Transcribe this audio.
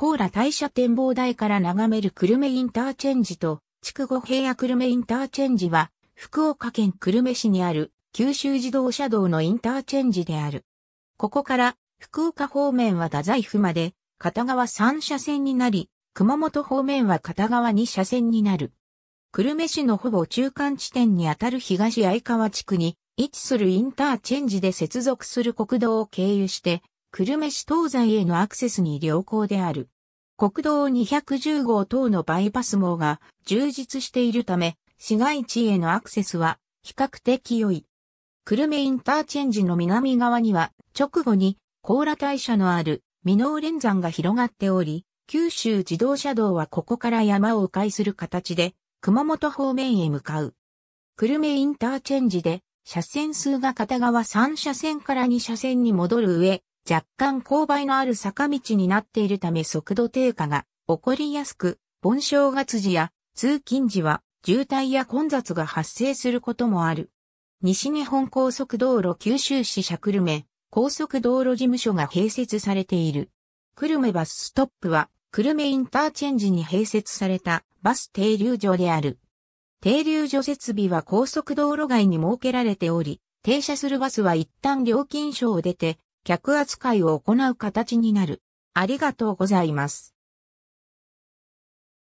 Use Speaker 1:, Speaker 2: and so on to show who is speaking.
Speaker 1: コ
Speaker 2: ーラ大社展望台から眺める久留米インターチェンジと、筑後平野久留米インターチェンジは、福岡県久留米市にある九州自動車道のインターチェンジである。ここから福岡方面は太宰府まで片側3車線になり、熊本方面は片側2車線になる。久留米市のほぼ中間地点にあたる東相川地区に位置するインターチェンジで接続する国道を経由して久留米市東西へのアクセスに良好である。国道210号等のバイパス網が充実しているため、市街地へのアクセスは比較的良い。久留米インターチェンジの南側には直後に甲羅大社のある美濃連山が広がっており、九州自動車道はここから山を迂回する形で熊本方面へ向かう。久留米インターチェンジで車線数が片側3車線から2車線に戻る上、若干勾配のある坂道になっているため速度低下が起こりやすく、盆正月時や通勤時は渋滞や混雑が発生することもある。西日本高速道路九州市社久留米高速道路事務所が併設されている。久留米バスストップは久留米インターチェンジに併設されたバス停留所である。停留所設備は高速道路外に設けられており、停車するバスは一旦料金所を出て客扱いを行う形になる。ありがとうございます。